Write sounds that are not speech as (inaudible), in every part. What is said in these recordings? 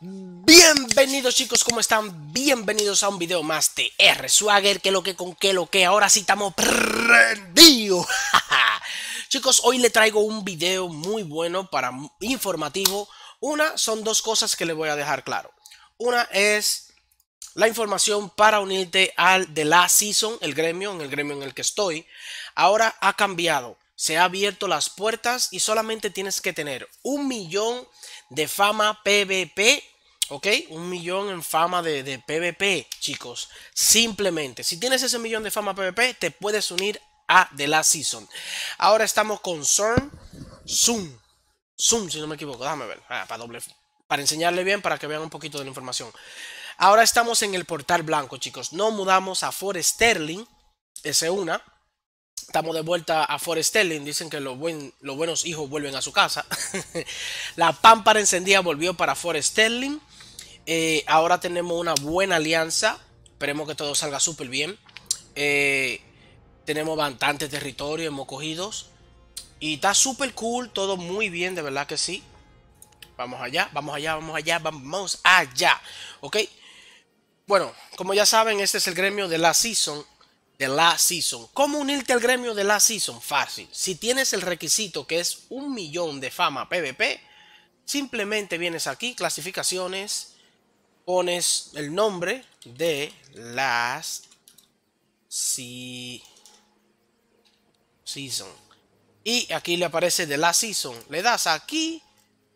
Bienvenidos chicos, ¿cómo están? Bienvenidos a un video más de R Swagger, que lo que con que lo que, ahora sí estamos prendidos. (laughs) chicos, hoy le traigo un video muy bueno para informativo. Una son dos cosas que le voy a dejar claro. Una es la información para unirte al de la season, el gremio, en el gremio en el que estoy. Ahora ha cambiado, se ha abierto las puertas y solamente tienes que tener un millón de fama PvP. ¿Ok? Un millón en fama de, PvP, chicos. Simplemente, si tienes ese millón de fama PvP, te puedes unir a The Last Season. Ahora estamos con CERN Zoom. Zoom, si no me equivoco. Déjame ver. Ah, para, para enseñarle bien, para que vean un poquito de la información. Ahora estamos en el portal blanco, chicos. No mudamos a Forest Sterling. ese una. Estamos de vuelta a Forest Dicen que los, buenos hijos vuelven a su casa. (laughs) la pámpara encendida volvió para Forest eh, ahora tenemos una buena alianza. Esperemos que todo salga súper bien. Eh, tenemos bastante territorio, hemos cogido. Y está súper cool, todo muy bien, de verdad que sí. Vamos allá, vamos allá, vamos allá, vamos allá. Ok. Bueno, como ya saben, este es el gremio de la season de la season. ¿Cómo unirte al gremio de la season? Fácil. Si tienes el requisito que es un millón de fama PvP, simplemente vienes aquí, clasificaciones, pones el nombre de las season. Y aquí le aparece de la season. Le das aquí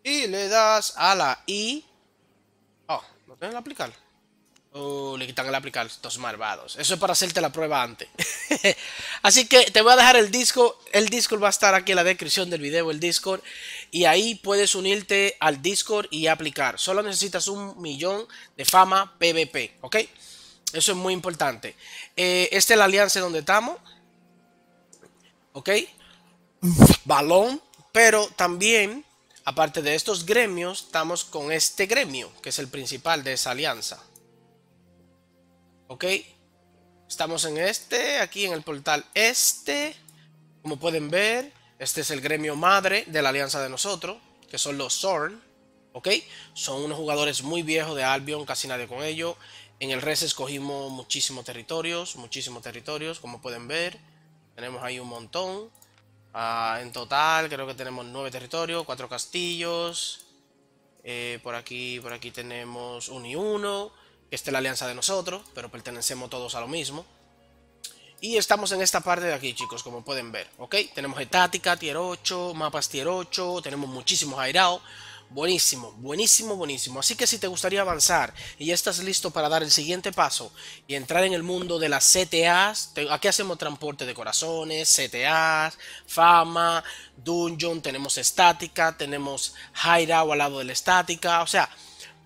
y le das a la I. Oh, no tengo que aplicar le quitan el aplicar estos malvados. Eso es para hacerte la prueba antes. (laughs) Así que te voy a dejar el disco. El Discord va a estar aquí en la descripción del video, el Discord. Y ahí puedes unirte al Discord y aplicar. Solo necesitas un millón de fama PvP, ¿ok? Eso es muy importante. Eh, este es la alianza donde estamos. ¿Ok? Balón. Pero también, aparte de estos gremios, estamos con este gremio, que es el principal de esa alianza. Ok. Estamos en este, aquí en el portal este. Como pueden ver, este es el gremio madre de la alianza de nosotros, que son los Zorn. ¿Ok? Son unos jugadores muy viejos de Albion, casi nadie con ellos. En el res escogimos muchísimos territorios, muchísimos territorios, como pueden ver. Tenemos ahí un montón. Ah, en total creo que tenemos nueve territorios, cuatro castillos. Eh, por aquí, por aquí tenemos un y uno. Esta es la alianza de nosotros, pero pertenecemos todos a lo mismo. Y estamos en esta parte de aquí, chicos, como pueden ver, ¿ok? Tenemos estática, tier 8, mapas tier 8, tenemos muchísimos airados. Buenísimo, buenísimo, buenísimo. Así que si te gustaría avanzar y ya estás listo para dar el siguiente paso y entrar en el mundo de las CTAs, aquí hacemos transporte de corazones, CTAs, fama, dungeon, tenemos estática, tenemos hideout al lado de la estática, o sea,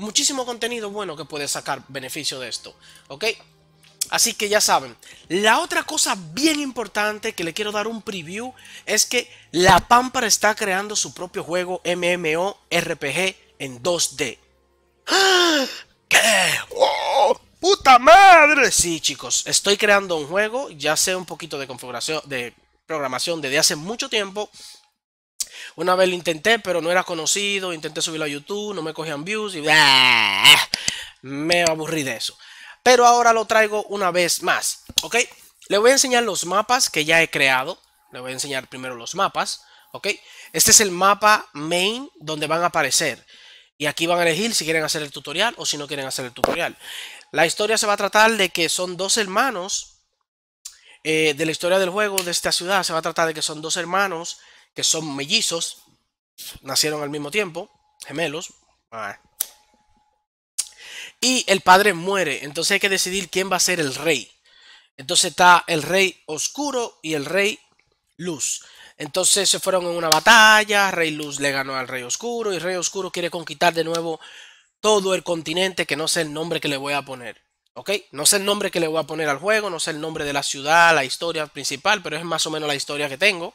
muchísimo contenido bueno que puedes sacar beneficio de esto. ¿Ok? Así que ya saben, la otra cosa bien importante que le quiero dar un preview es que la pampa está creando su propio juego MMORPG en 2D. ¡Ah! ¿Qué? ¡Puta madre! Sí, chicos, estoy creando un juego, ya sé un poquito de configuración, de programación desde hace mucho tiempo una vez lo intenté, pero no era conocido. Intenté subirlo a YouTube, no me cogían views y ¡ah! me aburrí de eso. Pero ahora lo traigo una vez más, ¿ok? Le voy a enseñar los mapas que ya he creado. Le voy a enseñar primero los mapas, ¿ok? Este es el mapa main donde van a aparecer. Y aquí van a elegir si quieren hacer el tutorial o si no quieren hacer el tutorial. La historia se va a tratar de que son dos hermanos. Eh, de la historia del juego de esta ciudad se va a tratar de que son dos hermanos que son mellizos, nacieron al mismo tiempo, gemelos. Ah. Y el padre muere, entonces hay que decidir quién va a ser el rey. Entonces está el rey oscuro y el rey luz. Entonces se fueron en una batalla, Rey Luz le ganó al Rey Oscuro y Rey Oscuro quiere conquistar de nuevo todo el continente, que no sé el nombre que le voy a poner. ¿Ok? No sé el nombre que le voy a poner al juego, no sé el nombre de la ciudad, la historia principal, pero es más o menos la historia que tengo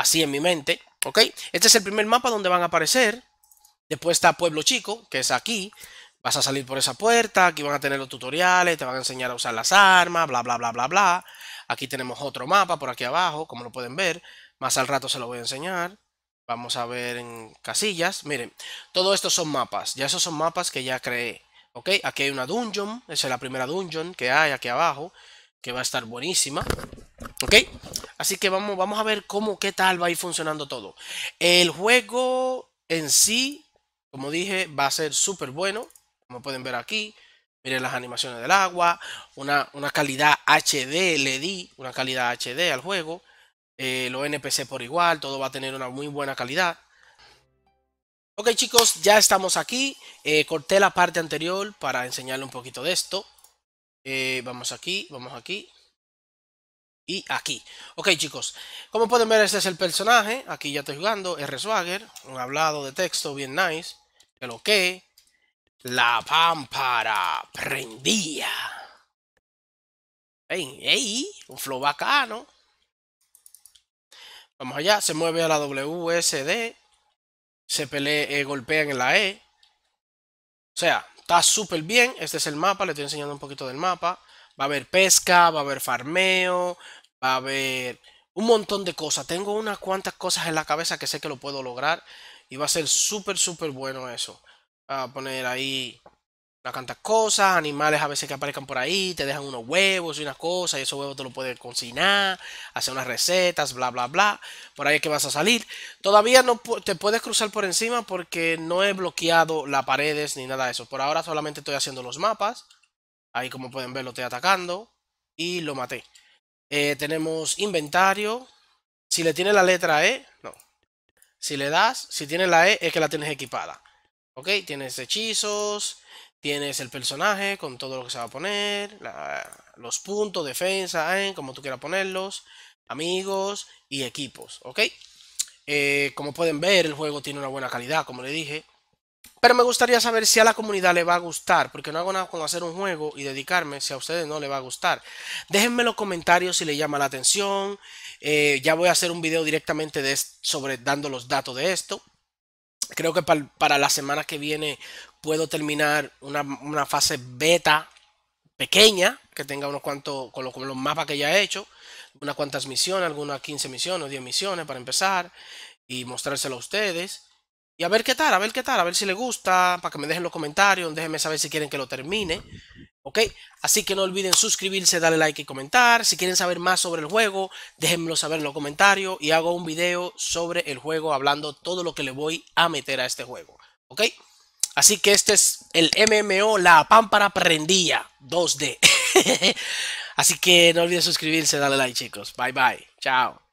así en mi mente, ¿ok? Este es el primer mapa donde van a aparecer. Después está Pueblo Chico, que es aquí. Vas a salir por esa puerta, aquí van a tener los tutoriales, te van a enseñar a usar las armas, bla, bla, bla, bla, bla. Aquí tenemos otro mapa por aquí abajo, como lo pueden ver. Más al rato se lo voy a enseñar. Vamos a ver en casillas. Miren, todo esto son mapas. Ya esos son mapas que ya creé. ¿Ok? Aquí hay una dungeon. Esa es la primera dungeon que hay aquí abajo. Que va a estar buenísima. ¿Ok? Así que vamos, vamos a ver cómo, qué tal va a ir funcionando todo. El juego en sí, como dije, va a ser súper bueno. Como pueden ver aquí, miren las animaciones del agua, una, calidad HD le di, una calidad HD al juego. Eh, los NPC por igual, todo va a tener una muy buena calidad. Ok chicos, ya estamos aquí. Eh, corté la parte anterior para enseñarle un poquito de esto. Eh, vamos aquí, vamos aquí y aquí. Ok, chicos, como pueden ver, este es el personaje. Aquí ya estoy jugando, R. Swagger, un hablado de texto bien nice. de lo que la pámpara prendía. Ey, ey, un flow bacano. Vamos allá, se mueve a la WSD. Se pelea, eh, golpea golpean en la E. O sea, está súper bien. Este es el mapa, le estoy enseñando un poquito del mapa. Va a haber pesca, va a haber farmeo, a ver, un montón de cosas. Tengo unas cuantas cosas en la cabeza que sé que lo puedo lograr y va a ser súper, súper bueno eso. A poner ahí unas cuantas cosas, animales a veces que aparezcan por ahí, te dejan unos huevos y unas cosas y esos huevos te lo puedes cocinar, hacer unas recetas, bla, bla, bla. Por ahí es que vas a salir. Todavía no te puedes cruzar por encima porque no he bloqueado las paredes ni nada de eso. Por ahora solamente estoy haciendo los mapas. Ahí como pueden ver lo estoy atacando y lo maté. Eh, tenemos inventario. Si le tiene la letra E, no. Si le das, si tienes la E, es que la tienes equipada. Ok, tienes hechizos, tienes el personaje con todo lo que se va a poner, los puntos, defensa, como tú quieras ponerlos, amigos y equipos. Ok, eh, como pueden ver, el juego tiene una buena calidad, como le dije. Pero me gustaría saber si a la comunidad le va a gustar, porque no hago nada con hacer un juego y dedicarme si a ustedes no le va a gustar. Déjenme los comentarios si les llama la atención. Eh, ya voy a hacer un video directamente sobre dando los datos de esto. Creo que para, la semana que viene puedo terminar una, fase beta pequeña, que tenga unos cuantos, con, con los mapas que ya he hecho, unas cuantas misiones, algunas 15 misiones o 10 misiones para empezar y mostrárselo a ustedes. Y a ver qué tal, a ver qué tal, a ver si le gusta, para que me dejen los comentarios, déjenme saber si quieren que lo termine. ¿Ok? Así que no olviden suscribirse, darle like y comentar. Si quieren saber más sobre el juego, déjenmelo saber en los comentarios y hago un video sobre el juego hablando todo lo que le voy a meter a este juego. ¿Ok? Así que este es el MMO La Pámpara Prendía 2D. (laughs) Así que no olviden suscribirse, darle like chicos. Bye bye. Chao.